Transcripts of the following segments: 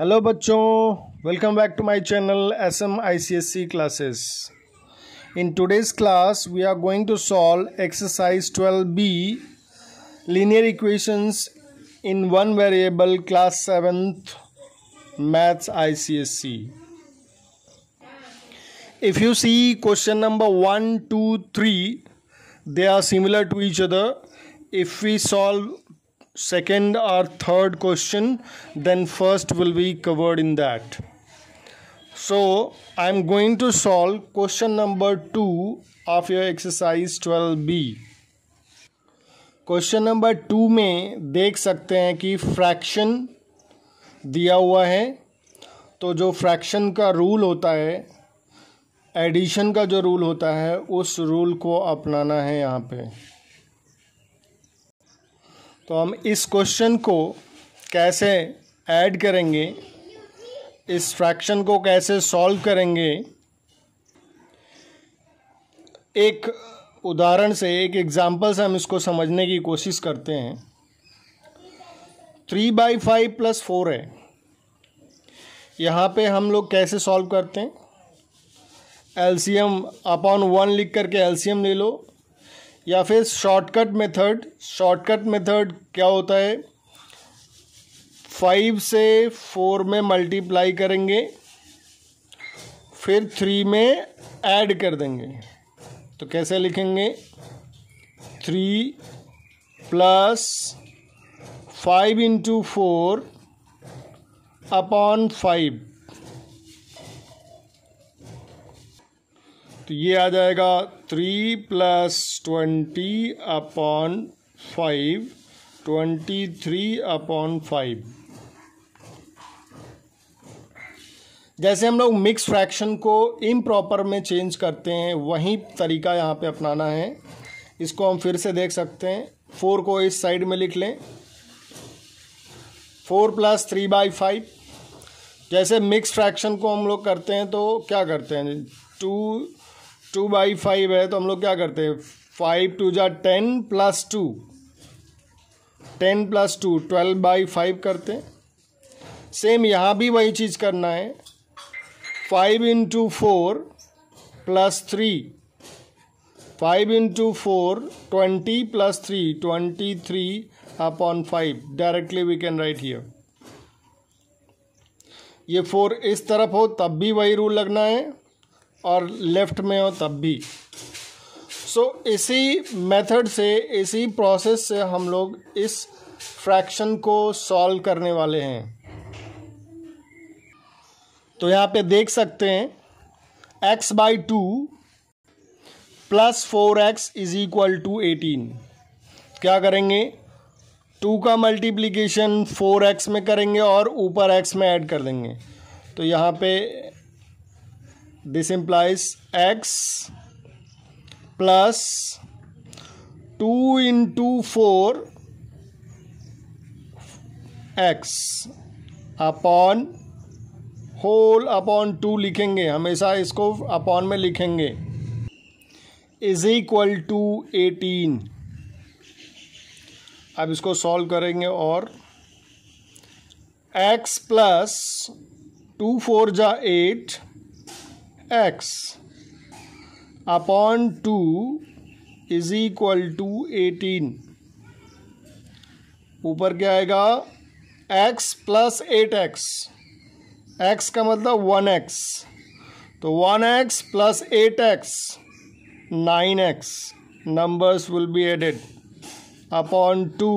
hello बच्चों welcome back to my channel S M I C S C classes in today's class we are going to solve exercise 12 B linear equations in one variable class seventh maths I C S C if you see question number 1 2 3 they are similar to each other if we solve second or third question then first will be covered in that so i am going to solve question number 2 of your exercise 12b question number two में देख सकते हैं कि fraction दिया हुआ है तो जो फ्रैक्शन का रूल होता है एडिशन का जो रूल होता है उस रूल को अपनाना है यहाँ पे तो हम इस क्वेश्चन को कैसे ऐड करेंगे इस फ्रैक्शन को कैसे सॉल्व करेंगे एक उदाहरण से एक एग्जाम्पल से हम इसको समझने की कोशिश करते हैं three by five plus four है यहाँ पे हम लोग कैसे सॉल्व करते हैं एलसीएम अपॉन वन लिख करके एलसीएम ले लो या फिर शॉर्टकट मेथड शॉर्टकट मेथड क्या होता है फाइव से फोर में मल्टीप्लाई करेंगे फिर थ्री में ऐड कर देंगे तो कैसे लिखेंगे three plus five into four upon five तो ये आ जाएगा three plus twenty upon five twenty three upon five जैसे हम लोग मिक्स फ्रैक्शन को इम्प्रॉपर में चेंज करते हैं वही तरीका यहाँ पे अपनाना है इसको हम फिर से देख सकते हैं फोर को इस साइड में लिख लें four plus three by five जैसे मिक्स फ्रैक्शन को हम लोग करते हैं तो क्या करते हैं टू टू बाई फाइव है तो हम लोग क्या करते हैं फाइव टू जा ten plus two ten plus two twelve by five करते हैं सेम यहाँ भी वही चीज़ करना है five into four plus three five into four twenty plus three twenty three upon five directly we can write here ये फोर इस तरफ हो तब भी वही रूल लगना है और लेफ़्ट में हो तब भी सो so, इसी मेथड से इसी प्रोसेस से हम लोग इस फ्रैक्शन को सॉल्व करने वाले हैं तो यहाँ पे देख सकते हैं x by two plus four x is equal to eighteen क्या करेंगे टू का मल्टीप्लीकेशन फोर एक्स में करेंगे और ऊपर एक्स में ऐड कर देंगे तो यहाँ पे this implies x plus 2 into 4 x upon whole upon two लिखेंगे हमेशा इसको अपॉन में लिखेंगे इज इक्वल टू एटीन अब इसको सॉल्व करेंगे और एक्स प्लस टू फोर जा eight x upon two is equal to eighteen ऊपर क्या आएगा x plus eight x x का मतलब वन एक्स तो one x plus eight x nine x numbers will be added upon two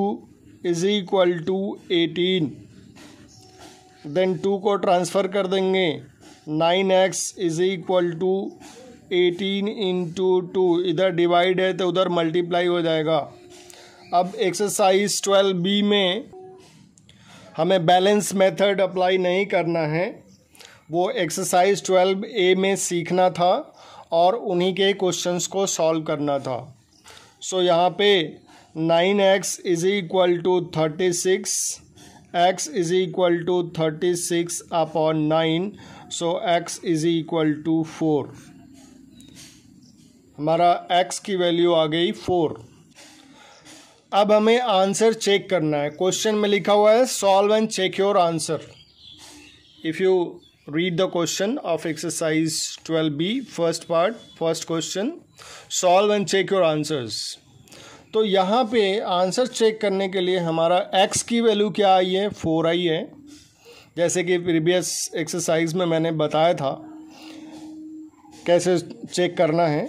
is equal to eighteen then two को transfer कर देंगे nine x is equal to eighteen into two इधर divide है तो उधर multiply हो जाएगा अब एक्सरसाइज ट्वेल्व बी में हमें बैलेंस मेथड अप्लाई नहीं करना है वो एक्सरसाइज ट्वेल्व ए में सीखना था और उन्हीं के क्वेश्चंस को सॉल्व करना था सो so, यहाँ पे nine x is equal to thirty six x is equal to thirty six upon nine so x is equal to four हमारा एक्स की वैल्यू आ गई फोर अब हमें आंसर चेक करना है क्वेश्चन में लिखा हुआ है solve and check your answer if you read the question of exercise twelve B first part first question solve and check your answers तो यहाँ पे आंसर चेक करने के लिए हमारा एक्स की वैल्यू क्या आई है फोर आई है जैसे कि प्रीवियस एक्सरसाइज में मैंने बताया था कैसे चेक करना है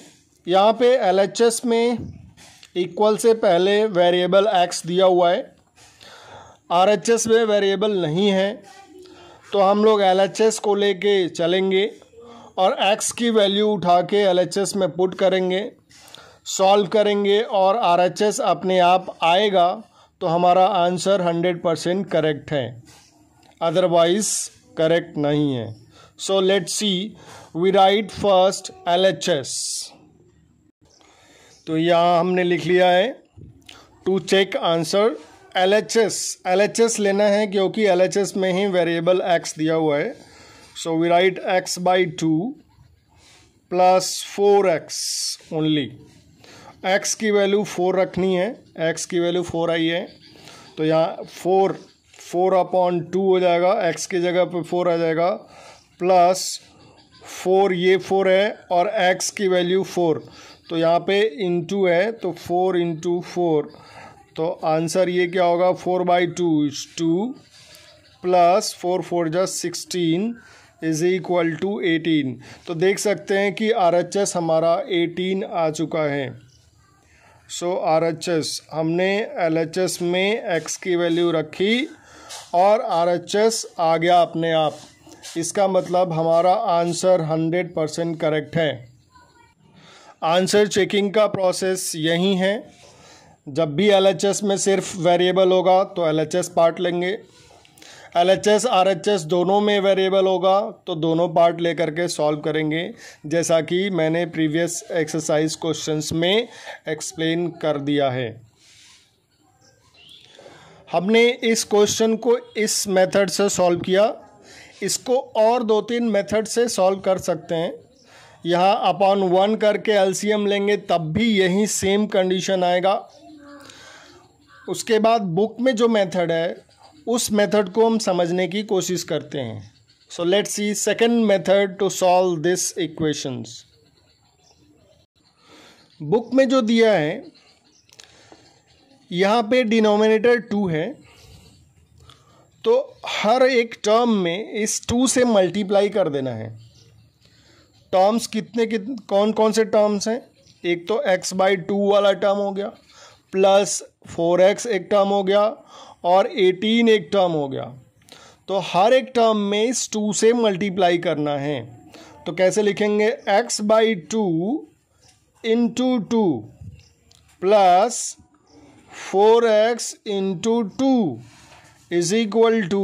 यहाँ पे एल में इक्वल से पहले वेरिएबल एक्स दिया हुआ है आर में वेरिएबल नहीं है तो हम लोग एल को लेके चलेंगे और एक्स की वैल्यू उठा के एल में पुट करेंगे सॉल्व करेंगे और आर अपने आप आएगा तो हमारा आंसर 100 परसेंट करेक्ट है अदरवाइज करेक्ट नहीं है so let see we write first L H S तो यहाँ हमने लिख लिया है to check answer L H S L H S लेना है क्योंकि एल एच एस में ही वेरिएबल एक्स दिया हुआ है so we write x by two plus four x only x की वैल्यू फोर रखनी है एक्स की वैल्यू फोर आई है तो यहाँ फोर फोर अपॉन टू हो जाएगा एक्स की जगह पे फोर आ जाएगा प्लस फोर ये फोर है और एक्स की वैल्यू फोर तो यहाँ पे इंटू है तो फोर इंटू फोर तो आंसर ये क्या होगा four by two is two plus four four जा sixteen is equal to eighteen तो देख सकते हैं कि आर एच एस हमारा एटीन आ चुका है सो आर एच एस हमने एल एच एस में एक्स की वैल्यू रखी और आरएचएस आ गया अपने आप इसका मतलब हमारा आंसर हंड्रेड परसेंट करेक्ट है आंसर चेकिंग का प्रोसेस यही है जब भी एल में सिर्फ वेरिएबल होगा तो एल पार्ट लेंगे L H S R H S दोनों में वेरिएबल होगा तो दोनों पार्ट लेकर के सॉल्व करेंगे जैसा कि मैंने प्रीवियस एक्सरसाइज क्वेश्चंस में एक्सप्लेन कर दिया है हमने इस क्वेश्चन को इस मेथड से सॉल्व किया इसको और दो तीन मेथड से सॉल्व कर सकते हैं यहाँ अपॉन वन करके एलसीएम लेंगे तब भी यही सेम कंडीशन आएगा उसके बाद बुक में जो मेथड है उस मेथड को हम समझने की कोशिश करते हैं so let's see second method to solve this equations book में जो दिया है यहाँ पे डिनोमिनेटर टू है तो हर एक टर्म में इस टू से मल्टीप्लाई कर देना है टर्म्स कितने कितने कौन कौन से टर्म्स हैं एक तो एक्स बाई टू वाला टर्म हो गया प्लस फोर एक्स एक टर्म हो गया और एटीन एक टर्म हो गया तो हर एक टर्म में इस टू से मल्टीप्लाई करना है तो कैसे लिखेंगे x by two into two plus four x into two is equal to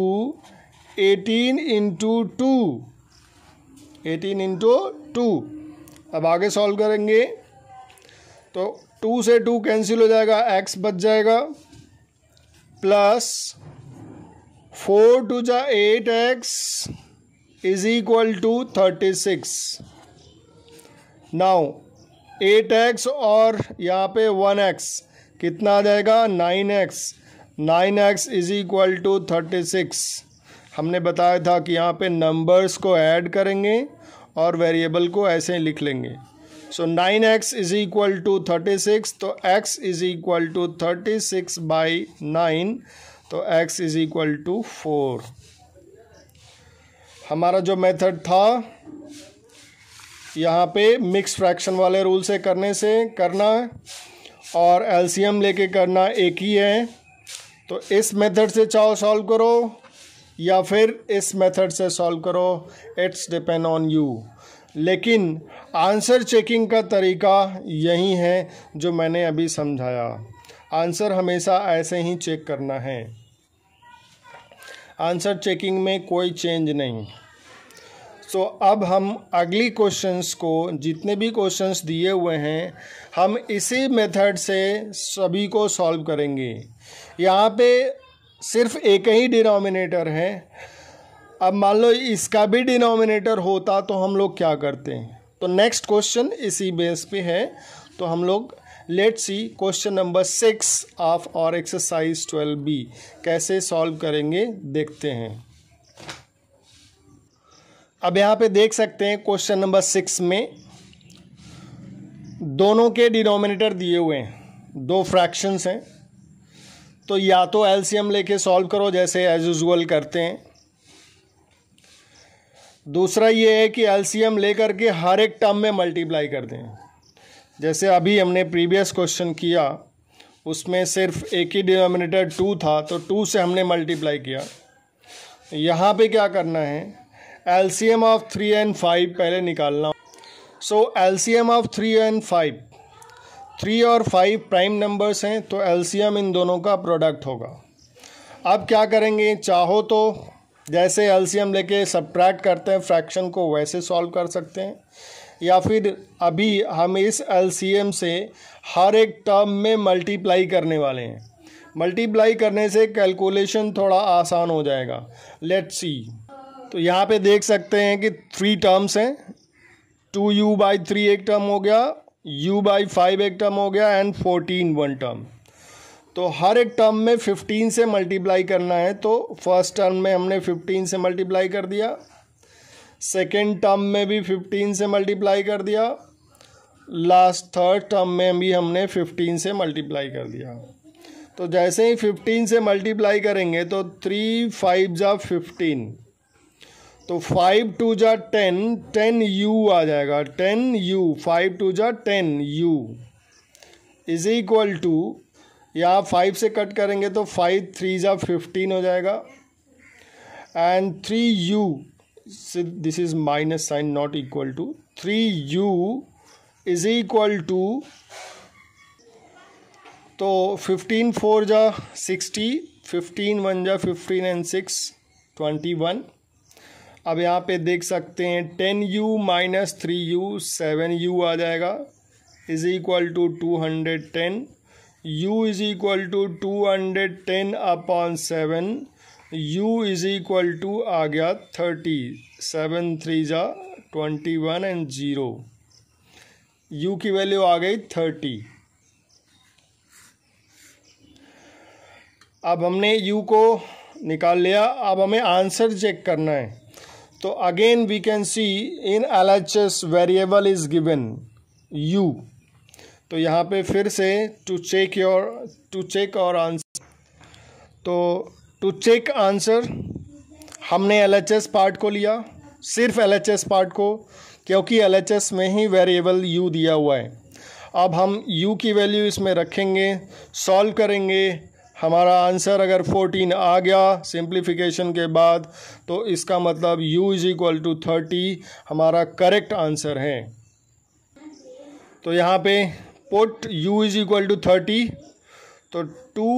eighteen into two eighteen into two अब आगे सॉल्व करेंगे तो टू से टू कैंसिल हो जाएगा एक्स बच जाएगा प्लस फोर टू जा eight x is equal to thirty six now eight x और यहाँ पे वन एक्स कितना आ जाएगा nine x nine x is equal to thirty six हमने बताया था कि यहाँ पे नंबर्स को ऐड करेंगे और वेरिएबल को ऐसे ही लिख लेंगे so nine x is equal to thirty six तो x is equal to thirty six by nine तो x is equal to four हमारा जो मेथड था यहाँ पे मिक्स फ्रैक्शन वाले रूल से करने से करना है और एलसीएम लेके करना एक ही है तो इस मेथड से चाहो सॉल्व करो या फिर इस मेथड से सॉल्व करो इट्स डिपेंड ऑन यू लेकिन आंसर चेकिंग का तरीका यही है जो मैंने अभी समझाया आंसर हमेशा ऐसे ही चेक करना है आंसर चेकिंग में कोई चेंज नहीं सो so, अब हम अगली क्वेश्चंस को जितने भी क्वेश्चंस दिए हुए हैं हम इसी मेथड से सभी को सॉल्व करेंगे यहाँ पे सिर्फ एक ही डिनोमिनेटर है अब मान लो इसका भी डिनोमिनेटर होता तो हम लोग क्या करते हैं तो नेक्स्ट क्वेश्चन इसी बेस पे है तो हम लोग let see question number six of और एक्सरसाइज ट्वेल्व बी कैसे सॉल्व करेंगे देखते हैं अब यहाँ पे देख सकते हैं क्वेश्चन नंबर सिक्स में दोनों के डिनोमिनेटर दिए हुए हैं दो फ्रैक्शंस हैं तो या तो एलसीएम लेके सॉल्व करो जैसे एज यूजल करते हैं दूसरा ये है कि एलसीएम लेकर के हर एक टर्म में मल्टीप्लाई कर दें जैसे अभी हमने प्रीवियस क्वेश्चन किया उसमें सिर्फ एक ही डिनोमिनेटर टू था तो टू से हमने मल्टीप्लाई किया यहाँ पे क्या करना है L C M of three and five पहले निकालना so L C M of three and five three और फाइव प्राइम नंबर्स हैं तो एल सी एम इन दोनों का प्रोडक्ट होगा अब क्या करेंगे चाहो तो जैसे एल सी एम लेके सब्ट्रैक्ट करते हैं फ्रैक्शन को वैसे सॉल्व कर सकते हैं या फिर अभी हम इस एल सी एम से हर एक टर्म में मल्टीप्लाई करने वाले हैं मल्टीप्लाई करने से कैलकुलेशन थोड़ा आसान हो जाएगा लेट्स सी तो यहाँ पे देख सकते हैं कि थ्री टर्म्स हैं टू यू बाई थ्री एक टर्म हो गया यू बाई फाइव एक टर्म हो गया एंड फोर्टीन वन टर्म तो हर एक टर्म में फिफ्टीन से मल्टीप्लाई करना है तो फर्स्ट टर्म में हमने फिफ्टीन से मल्टीप्लाई कर दिया सेकेंड टर्म में भी फिफ्टीन से मल्टीप्लाई कर दिया लास्ट थर्ड टर्म में भी हमने फिफ्टीन से मल्टीप्लाई कर दिया तो जैसे ही फिफ्टीन से मल्टीप्लाई करेंगे तो थ्री फाइव जा फिफ्टीन तो फाइव टू जा टेन टेन यू आ जाएगा टेन यू फाइव टू जा ten u is equal to यहाँ फाइव से कट करेंगे तो फाइव थ्री जा फिफ्टीन हो जाएगा and three u this is minus sign not equal to three u is equal to तो फिफ्टीन फोर जा सिक्सटी फिफ्टीन वन जा fifteen and six twenty one अब यहाँ पे देख सकते हैं ten u minus three u seven u आ जाएगा is equal to two hundred ten u is equal to two hundred ten upon seven u is equal to आ गया थर्टी सेवन थ्री जा twenty one and zero u की value आ गई thirty अब हमने यू को निकाल लिया अब हमें आंसर चेक करना है तो again we can see in L H S variable is given u तो यहाँ पे फिर से to check your to check और आंसर तो टू चेक आंसर हमने एल एच एस पार्ट को लिया सिर्फ एल एच एस पार्ट को क्योंकि एल एच एस में ही वेरिएबल यू दिया हुआ है अब हम यू की वैल्यू इसमें रखेंगे सॉल्व करेंगे हमारा आंसर अगर फोर्टीन आ गया सिंप्लीफिकेशन के बाद तो इसका मतलब u is equal to thirty हमारा करेक्ट आंसर है तो यहाँ पे put u is equal to thirty तो टू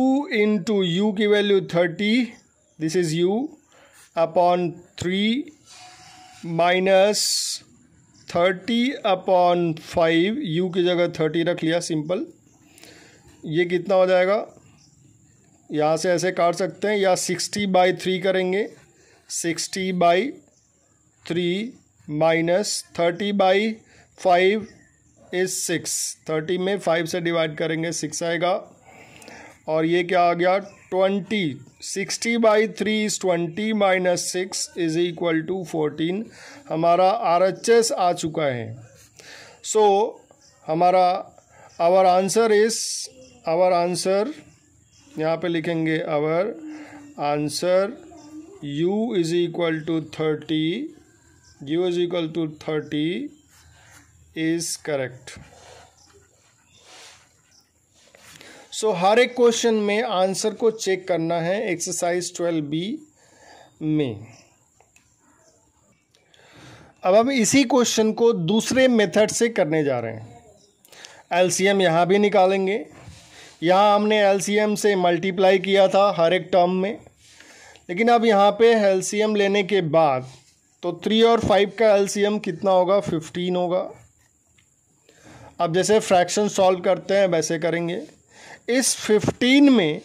इन टू यू की value thirty this is u upon three minus thirty upon five u की जगह थर्टी रख लिया सिंपल ये कितना हो जाएगा यहाँ से ऐसे काट सकते हैं या सिक्सटी बाई थ्री करेंगे sixty by three minus thirty by five is six thirty में फाइव से डिवाइड करेंगे सिक्स आएगा और ये क्या आ गया twenty sixty by three is twenty minus six is equal to fourteen हमारा आर एच एस आ चुका है सो so, हमारा our answer is our answer यहाँ पे लिखेंगे our answer u is equal to thirty u is equal to thirty is correct so हर एक क्वेश्चन में आंसर को चेक करना है एक्सरसाइज ट्वेल्व बी में अब हम इसी क्वेश्चन को दूसरे मेथड से करने जा रहे हैं एलसीएम यहां भी निकालेंगे यहाँ हमने एल से मल्टीप्लाई किया था हर एक टर्म में लेकिन अब यहाँ पे एल लेने के बाद तो थ्री और फाइव का एलसीएम कितना होगा फिफ्टीन होगा अब जैसे फ्रैक्शन सॉल्व करते हैं वैसे करेंगे इस फिफ्टीन में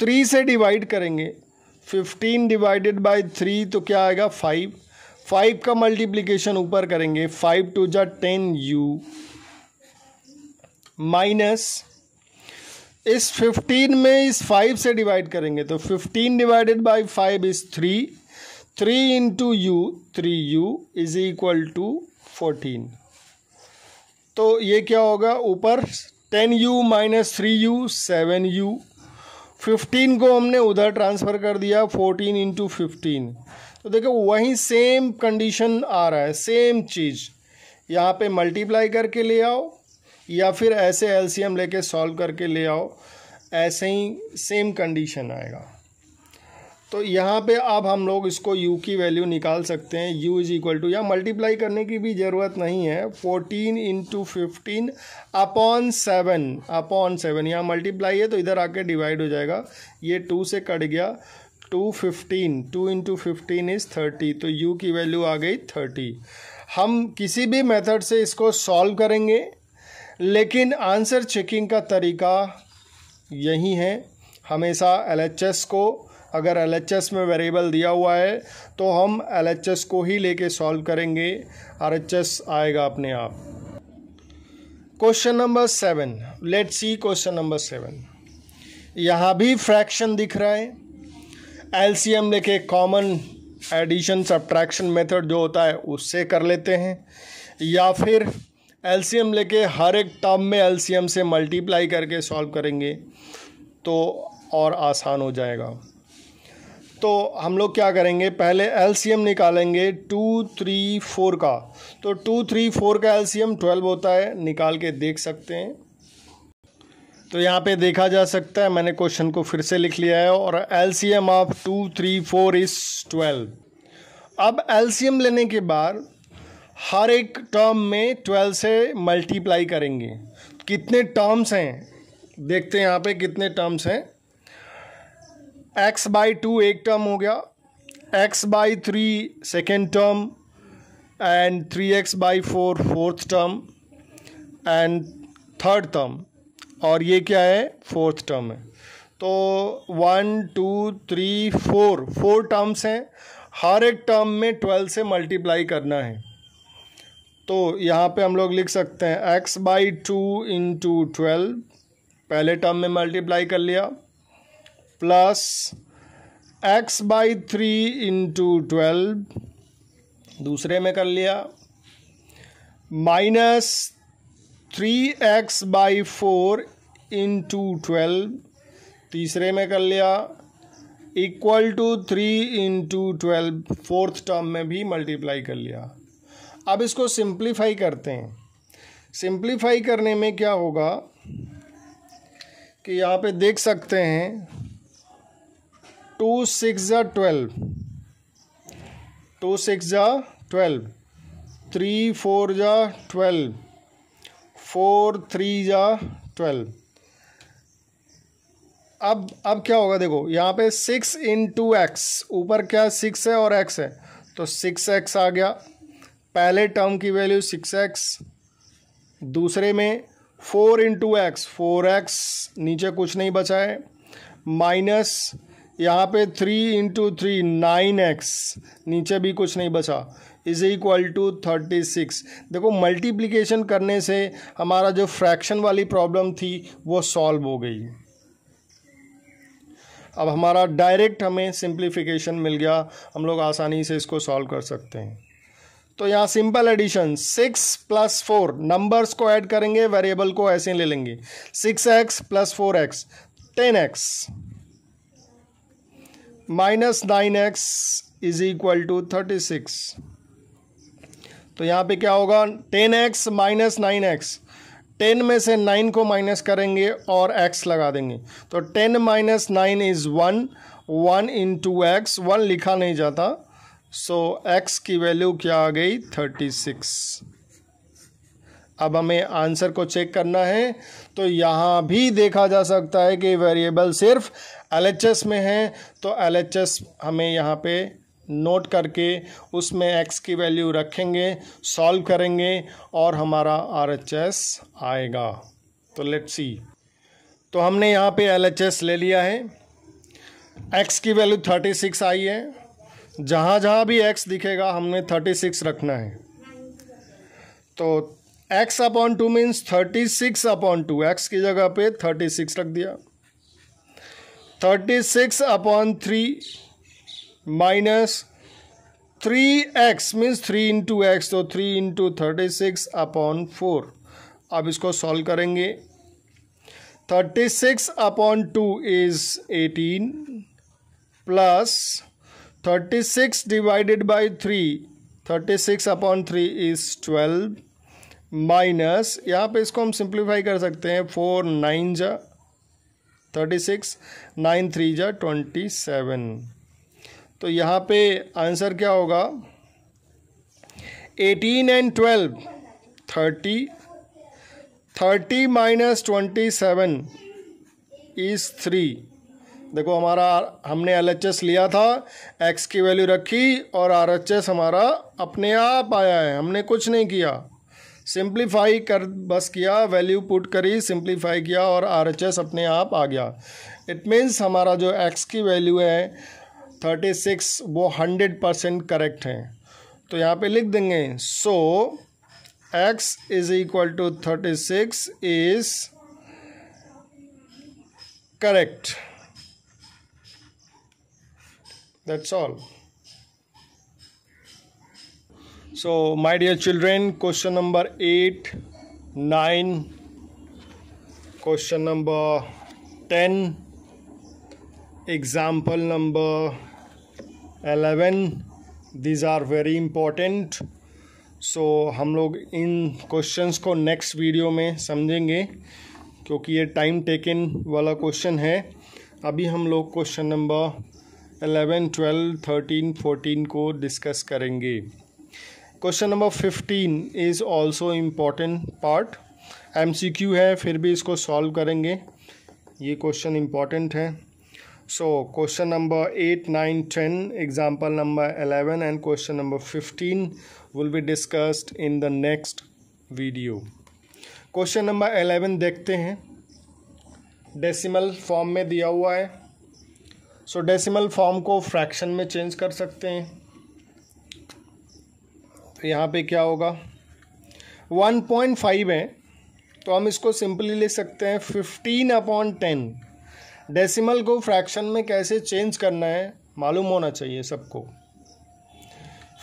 थ्री से डिवाइड करेंगे फिफ्टीन डिवाइडेड बाय थ्री तो क्या आएगा फाइव फाइव का मल्टीप्लिकेशन ऊपर करेंगे फाइव टू जा टेन यू माइनस इस 15 में इस 5 से डिवाइड करेंगे तो 15 divided by 5 is 3 3 into u three u is equal to fourteen तो ये क्या होगा ऊपर ten u minus three u seven u fifteen को हमने उधर ट्रांसफ़र कर दिया फोर्टीन इंटू फिफ्टीन तो देखो वहीं सेम कंडीशन आ रहा है सेम चीज़ यहाँ पे मल्टीप्लाई करके ले आओ या फिर ऐसे एलसीएम लेके सॉल्व करके ले आओ ऐसे ही सेम कंडीशन आएगा तो यहाँ पे अब हम लोग इसको u की वैल्यू निकाल सकते हैं u इज इक्वल टू या मल्टीप्लाई करने की भी ज़रूरत नहीं है fourteen into fifteen upon seven upon seven यहाँ मल्टीप्लाई है तो इधर आके डिवाइड हो जाएगा ये टू से कट गया two fifteen two into fifteen is thirty तो u की वैल्यू आ गई थर्टी हम किसी भी मेथड से इसको सॉल्व करेंगे लेकिन आंसर चेकिंग का तरीका यही है हमेशा एल को अगर एल में वेरिएबल दिया हुआ है तो हम एल को ही लेके सॉल्व करेंगे आर आएगा अपने आप question number seven let see question number seven यहाँ भी फ्रैक्शन दिख रहा है एलसीएम लेके कॉमन एडिशन सब्ट्रैक्शन मेथड जो होता है उससे कर लेते हैं या फिर एलसीएम लेके हर एक टर्म में एलसीएम से मल्टीप्लाई करके सॉल्व करेंगे तो और आसान हो जाएगा तो हम लोग क्या करेंगे पहले एलसीएम निकालेंगे टू थ्री फोर का तो टू थ्री फोर का एलसीएम ट्वेल्व होता है निकाल के देख सकते हैं तो यहाँ पे देखा जा सकता है मैंने क्वेश्चन को फिर से लिख लिया है और LCM of two three four is twelve अब एलसीएम लेने के बाद हर एक टर्म में ट्वेल्व से मल्टीप्लाई करेंगे कितने टर्म्स हैं देखते हैं यहाँ पे कितने टर्म्स हैं एक्स बाई टू एक टर्म हो गया x by three second term and three x by four fourth term and third term और ये क्या है फोर्थ टर्म है तो one two three four four terms हैं हर एक टर्म में ट्वेल्व से मल्टीप्लाई करना है तो यहाँ पे हम लोग लिख सकते हैं x by two into twelve पहले टर्म में मल्टीप्लाई कर लिया plus x by three into twelve दूसरे में कर लिया minus three x by four into twelve तीसरे में कर लिया equal to three into twelve fourth term में भी मल्टीप्लाई कर लिया अब इसको सिंप्लीफाई करते हैं सिंप्लीफाई करने में क्या होगा कि यहाँ पे देख सकते हैं टू सिक्स ज़ा ट्वेल्व टू सिक्स ज़ा ट्वेल्व थ्री फोर ज़ा ट्वेल्व फोर थ्री ज़ा ट्वेल्व अब अब क्या होगा देखो यहाँ पे सिक्स इन टू एक्स ऊपर क्या सिक्स है और एक्स है तो सिक्स एक्स आ गया पहले टर्म की वैल्यू सिक्स एक्स दूसरे में four into x four x नीचे कुछ नहीं बचा है माइनस यहाँ पे three into three nine x नीचे भी कुछ नहीं बचा is equal to thirty six देखो मल्टीप्लिकेशन करने से हमारा जो फ्रैक्शन वाली प्रॉब्लम थी वो सॉल्व हो गई अब हमारा डायरेक्ट हमें सिंप्लीफिकेशन मिल गया हम लोग आसानी से इसको सॉल्व कर सकते हैं तो यहाँ simple addition six plus four numbers को ऐड करेंगे वेरिएबल को ऐसे ले लेंगे six x plus four x ten x minus nine x is equal to thirty six तो यहाँ पे क्या होगा ten x minus nine x ten में से नाइन को माइनस करेंगे और एक्स लगा देंगे तो ten minus nine is one one into x one लिखा नहीं जाता सो एक्स की वैल्यू क्या आ गई थर्टी सिक्स अब हमें आंसर को चेक करना है तो यहाँ भी देखा जा सकता है कि वेरिएबल सिर्फ एल में है तो एल हमें यहाँ पे नोट करके उसमें एक्स की वैल्यू रखेंगे सॉल्व करेंगे और हमारा आर आएगा तो लेट्स सी तो हमने यहाँ पे एल ले लिया है एक्स की वैल्यू थर्टी सिक्स आई है जहाँ जहाँ भी एक्स दिखेगा हमने थर्टी सिक्स रखना है तो x upon two means thirty six upon two x की जगह पे थर्टी सिक्स रख दिया thirty six upon three minus three x means three into x तो three into thirty six upon four अब इसको सॉल्व करेंगे thirty six upon two is eighteen plus thirty six divided by three thirty six upon three is twelve minus यहाँ पे इसको हम simplify कर सकते हैं फोर नाइन जा थर्टी सिक्स नाइन थ्री जा ट्वेंटी सेवन तो यहाँ पे आंसर क्या होगा eighteen and twelve thirty thirty minus twenty seven is three देखो हमारा हमने एल लिया था एक्स की वैल्यू रखी और आर हमारा अपने आप आया है हमने कुछ नहीं किया सिंप्लीफाई कर बस किया वैल्यू पुट करी सिंप्लीफाई किया और आर अपने आप आ गया इट मीन्स हमारा जो एक्स की वैल्यू है थर्टी सिक्स वो हंड्रेड परसेंट करेक्ट है तो यहाँ पे लिख देंगे so x is equal to thirty six is correct that's all so my dear children question number 8 9 question number 10 example number 11 these are very important so so, हम लोग इन क्वेश्चंस को नेक्स्ट वीडियो में समझेंगे क्योंकि ये टाइम टेकन वाला question है अभी हम लोग question number eleven twelve thirteen fourteen को डिस्कस करेंगे question number fifteen is also important part Q है फिर भी इसको सॉल्व करेंगे ये क्वेश्चन इम्पॉर्टेंट है so question number eight nine ten example number eleven and question number fifteen will be discussed in the next video question number eleven देखते हैं decimal form में दिया हुआ है सो डेसिमल फॉर्म को फ्रैक्शन में change कर सकते हैं तो यहाँ पे क्या होगा वन पॉइंट फाइव है तो हम इसको सिंपली लिख सकते हैं फिफ्टीन अपॉन टेन डेसिमल को फ्रैक्शन में कैसे चेंज करना है मालूम होना चाहिए सबको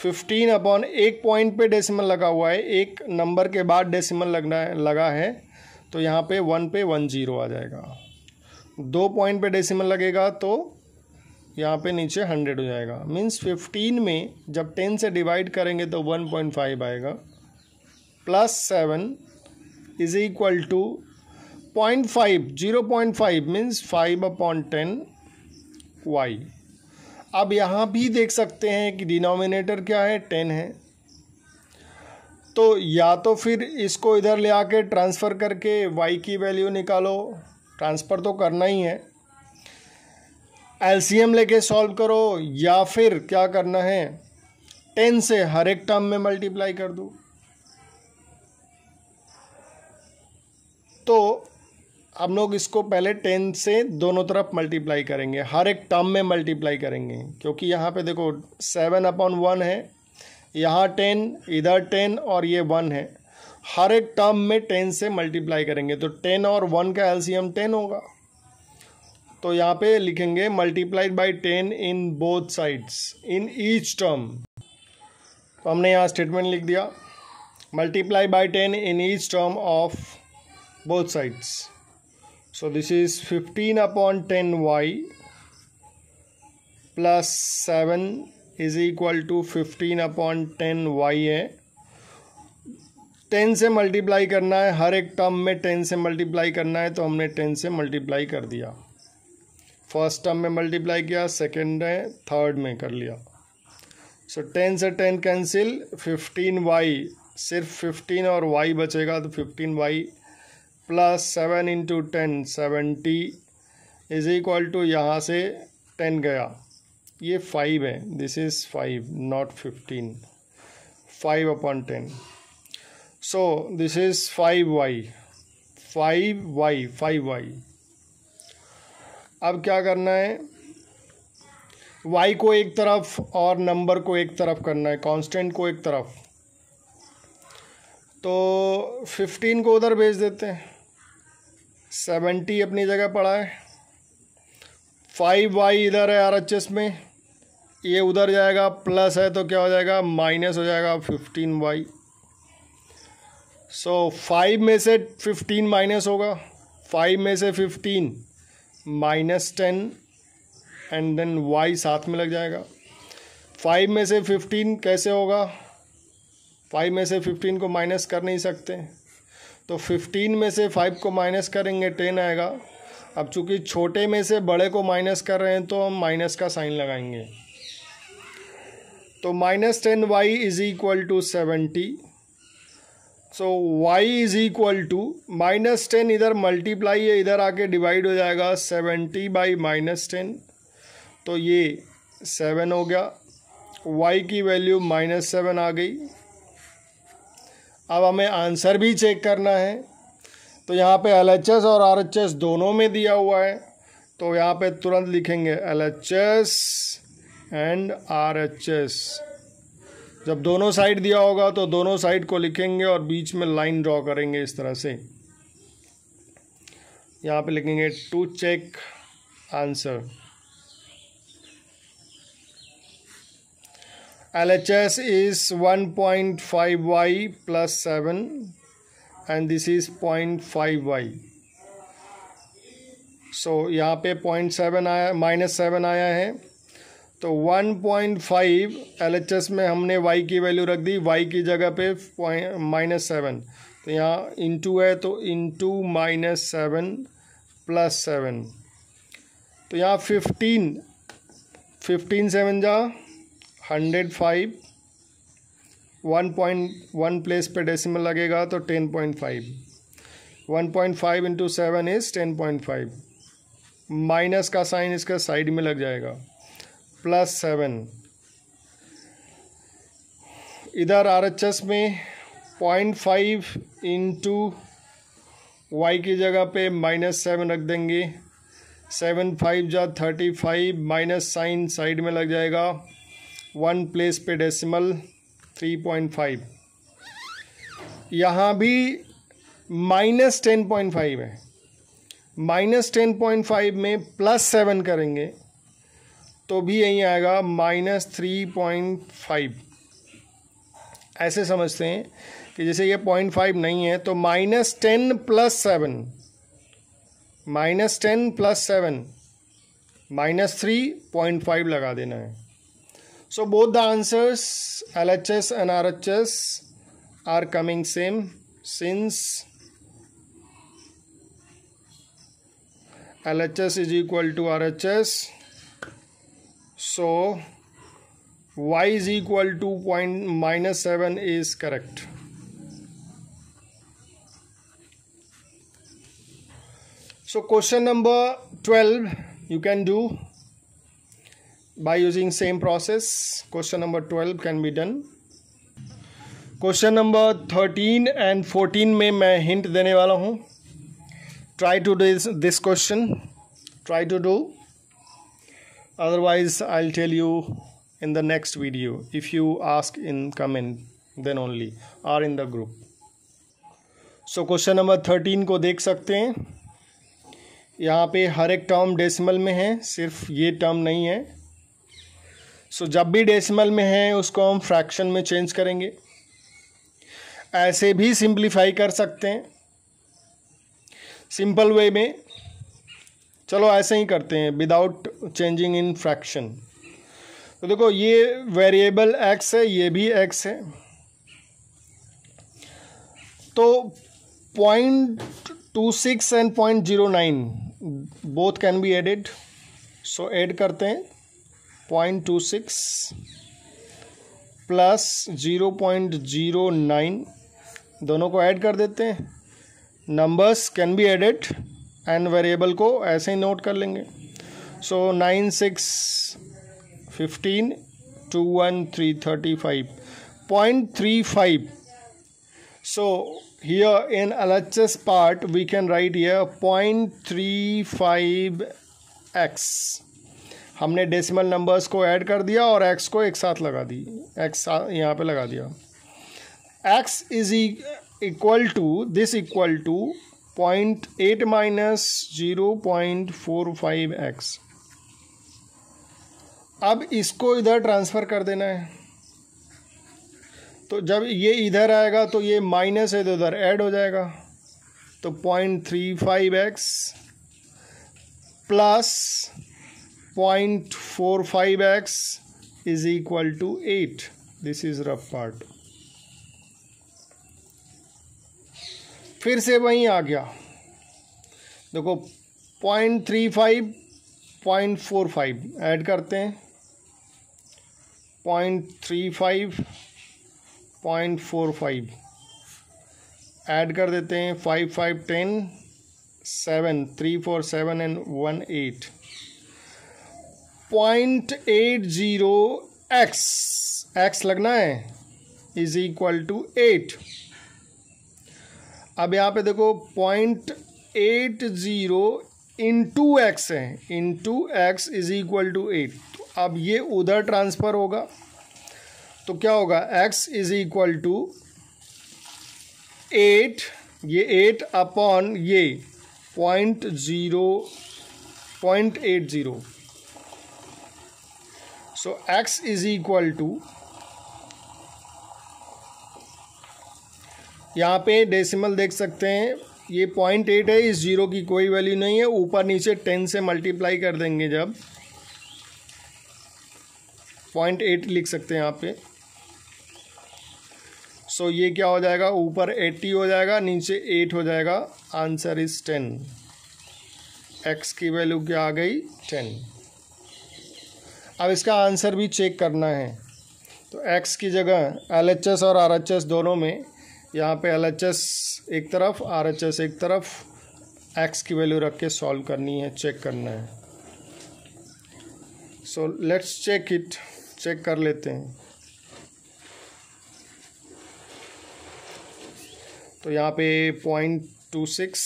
फिफ्टीन अपॉन एक पॉइंट पे डेसिमल लगा हुआ है एक नंबर के बाद डेसिमल लगना है लगा है तो यहाँ पे वन पे वन जीरो आ जाएगा दो पॉइंट पे डेसिमल लगेगा तो यहाँ पे नीचे हंड्रेड हो जाएगा मीन्स फिफ्टीन में जब टेन से डिवाइड करेंगे तो वन पॉइंट फाइव आएगा plus seven is equal to point five zero point five means five upon ten y अब यहाँ भी देख सकते हैं कि डिनोमिनेटर क्या है टेन है तो या तो फिर इसको इधर ले आके ट्रांसफ़र करके वाई की वैल्यू निकालो ट्रांसफ़र तो करना ही है एलसीएम लेके सॉल्व करो या फिर क्या करना है टेन से हर एक टर्म में मल्टीप्लाई कर दो तो हम लोग इसको पहले टेन से दोनों तरफ मल्टीप्लाई करेंगे हर एक टर्म में मल्टीप्लाई करेंगे क्योंकि यहाँ पे देखो सेवन अपॉन वन है यहाँ टेन इधर टेन और ये वन है हर एक टर्म में टेन से मल्टीप्लाई करेंगे तो टेन और वन का एलसीएम टेन होगा तो यहाँ पे लिखेंगे multiplied by ten in both sides in each term तो हमने यहाँ स्टेटमेंट लिख दिया multiply by ten in each term of both sides so this is fifteen upon ten y plus seven is equal to fifteen upon ten y है ten से multiply करना है हर एक टर्म में टेन से मल्टीप्लाई करना है तो हमने टेन से मल्टीप्लाई कर दिया फर्स्ट टर्म में मल्टीप्लाई किया सेकेंड में थर्ड में कर लिया सो टेन से टेन कैंसिल फिफ्टीन वाई सिर्फ फिफ्टीन और वाई बचेगा तो fifteen y plus seven into ten seventy is equal to यहाँ से टेन गया ये फाइव है this is five not fifteen five upon ten so this is five y five y five y अब क्या करना है वाई को एक तरफ और नंबर को एक तरफ करना है कांस्टेंट को एक तरफ तो फिफ्टीन को उधर भेज देते हैं सेवेंटी अपनी जगह पड़ा है फाइव वाई इधर है आर एच एस में ये उधर जाएगा प्लस है तो क्या हो जाएगा माइनस हो जाएगा फिफ्टीन वाई सो फाइव में से फिफ्टीन माइनस होगा फाइव में से fifteen minus ten and then y साथ में लग जाएगा फाइव में से फिफ्टीन कैसे होगा फाइव में से फिफ्टीन को माइनस कर नहीं सकते तो फिफ्टीन में से फाइव को माइनस करेंगे टेन आएगा अब चूंकि छोटे में से बड़े को माइनस कर रहे हैं तो हम माइनस का साइन लगाएंगे तो minus ten y is equal to seventy so y is equal to minus ten इधर मल्टीप्लाई है इधर आके डिवाइड हो जाएगा सेवेंटी बाई माइनस टेन तो ये सेवन हो गया वाई की वैल्यू माइनस सेवन आ गई अब हमें आंसर भी चेक करना है तो यहाँ पे एल एच एस और आर एच एस दोनों में दिया हुआ है तो यहाँ पे तुरंत लिखेंगे L H S and R H S जब दोनों साइड दिया होगा तो दोनों साइड को लिखेंगे और बीच में लाइन ड्रॉ करेंगे इस तरह से यहाँ पे लिखेंगे to check answer L H S is one point five y plus seven and this is point five y so यहाँ पे पॉइंट सेवन आया माइनस सेवन आया है तो 1.5 एलएचएस में हमने y की वैल्यू रख दी y की जगह पे माइनस सेवन तो यहाँ इंटू है तो into minus seven plus seven तो यहाँ फिफ्टीन फिफ्टीन सेवन जा hundred five one point one place पे डेसिमल लगेगा तो ten point five one point five into seven is ten point five minus का साइन इसका साइड में लग जाएगा प्लस सेवन इधर आर एच एस में पॉइंट फाइव इंटू वाई की जगह पे माइनस सेवन रख देंगे सेवन फाइव जा thirty five minus sign side में लग जाएगा वन प्लेस पे डेसिमल थ्री पॉइंट फाइव यहाँ भी माइनस टेन पॉइंट फाइव है माइनस टेन पॉइंट फाइव में प्लस सेवन करेंगे तो भी यही आएगा माइनस थ्री पॉइंट फाइव ऐसे समझते हैं कि जैसे ये पॉइंट फाइव नहीं है तो minus ten plus seven minus ten plus seven minus three point five लगा देना है so both the answers L H S and R H S are coming same since L H S is equal to R H S so y is equal to point minus seven is correct so question number 12 you can do by using same process question number 12 can be done question number 13 and 14 में मैं hint देने वाला हूँ try to do this question try to do otherwise i'll tell you in the next video if you ask in comment then only or in the group so question number thirteen को देख सकते हैं यहाँ पे हर एक term decimal में है सिर्फ ये टर्म नहीं है सो so, जब भी डेसिमल में है उसको हम फ्रैक्शन में चेंज करेंगे ऐसे भी सिंप्लीफाई कर सकते हैं सिंपल वे में चलो ऐसे ही करते हैं विदाउट चेंजिंग इन फ्रैक्शन तो देखो ये वेरिएबल एक्स है ये भी एक्स है तो point two six and point zero nine both can be added so add करते हैं point two six plus zero point zero nine दोनों को ऐड कर देते हैं numbers can be added and variable को ऐसे ही नोट कर लेंगे so nine six fifteen two one three thirty five point three five so in part we can write here point three five x हमने decimal numbers को add कर दिया और एक्स को एक साथ लगा दी एक्स यहाँ पे लगा दिया x is equal to this equal to point eight minus zero point four five x अब इसको इधर ट्रांसफ़र कर देना है तो जब ये इधर आएगा तो ये माइनस है तो उधर ऐड हो जाएगा तो point three five x plus point four five x is equal to eight this is rough part फिर से वहीं आ गया देखो point three five point four five add करते हैं point three five point four five add कर देते हैं five five ten seven three four seven and one eight point eight zero x x लगना है इज़ इक्वल टू एट अब यहाँ पे देखो point eight zero into x है into x is equal to eight तो अब ये उधर ट्रांसफ़र होगा तो क्या होगा x is equal to eight ये एट अपॉन ये point zero point eight zero so x is equal to यहाँ पे डेसिमल देख सकते हैं ये पॉइंट एट है इस जीरो की कोई वैल्यू नहीं है ऊपर नीचे टेन से मल्टीप्लाई कर देंगे जब पॉइंट एट लिख सकते हैं यहाँ पे सो ये क्या हो जाएगा ऊपर एट्टी हो जाएगा नीचे एट हो जाएगा आंसर इज़ टेन एक्स की वैल्यू क्या आ गई टेन अब इसका आंसर भी चेक करना है तो एक्स की जगह एल और आर दोनों में यहाँ पे एल एक तरफ आर एक तरफ एक्स की वैल्यू रख के सॉल्व करनी है चेक करना है so let's check it check कर लेते हैं तो यहाँ पे point two six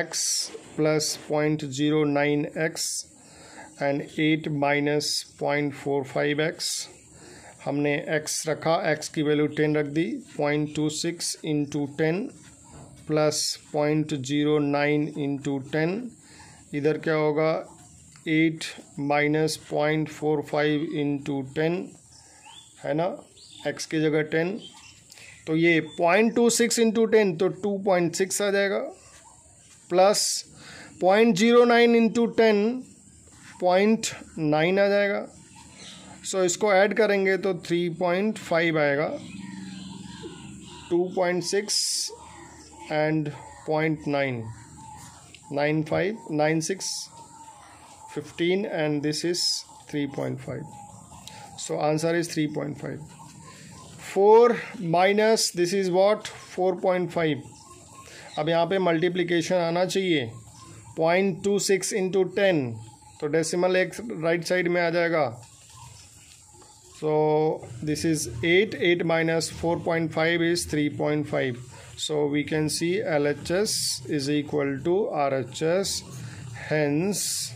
x plus point zero nine x and eight minus point four five x हमने x रखा x की वैल्यू टेन रख दी point two six into ten plus point zero nine into ten इधर क्या होगा eight minus point four five into ten है ना x की जगह टेन तो ये point two six into ten तो टू पॉइंट सिक्स आ जाएगा plus point zero nine into ten point nine आ जाएगा सो इसको ऐड करेंगे तो थ्री पॉइंट फाइव आएगा two point six and point nine nine five nine six fifteen and this is three point five so answer is three point five four minus this is what four point five अब यहाँ पे multiplication आना चाहिए point two six into ten तो decimal एक right side में आ जाएगा so this is 8 8 minus 4.5 is 3.5 so we can see LHS is equal to RHS hence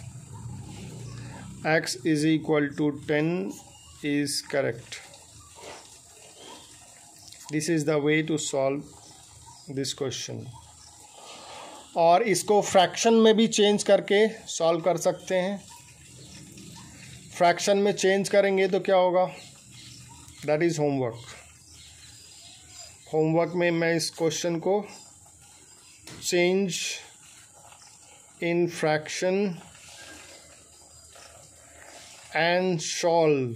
X is equal to 10 is correct this is the way to solve this question और इसको fraction में भी change करके solve कर सकते हैं fraction में change करेंगे तो क्या होगा दैट इज़ होमवर्क होमवर्क में मैं इस क्वेश्चन को change in fraction and solve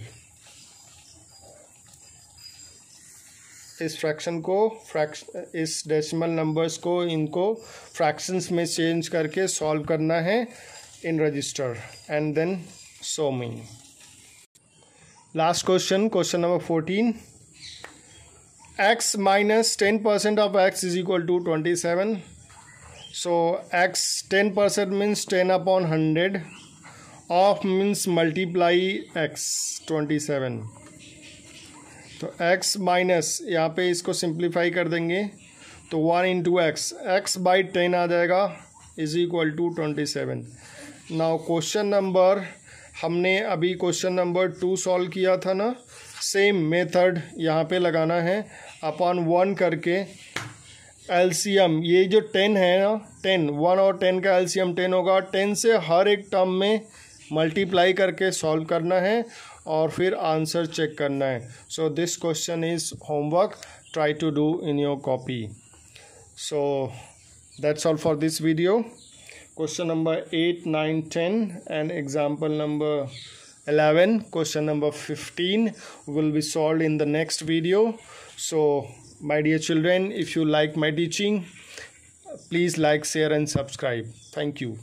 इस फ्रैक्शन को फ्रैक्शन इस डेसिमल नंबर्स को इनको फ्रैक्शंस में चेंज करके सॉल्व करना है in register and then so many last question question number fourteen x minus ten percent of x is equal to twenty seven so x ten percent means ten upon hundred of means multiply x twenty seven तो x minus यहाँ पे इसको simplify कर देंगे तो one into x x by ten आ जाएगा is equal to twenty seven now question number हमने अभी क्वेश्चन नंबर टू सॉल्व किया था ना सेम मेथड यहाँ पे लगाना है अपॉन वन करके एलसीएम ये जो टेन है ना टेन वन और टेन का एलसीएम टेन होगा टेन से हर एक टर्म में मल्टीप्लाई करके सॉल्व करना है और फिर आंसर चेक करना है so this question is homework try to do in your copy so that's all for this video question number 8 9 10 and example number 11 question number 15 will be solved in the next video so my dear children if you like my teaching please like share and subscribe thank you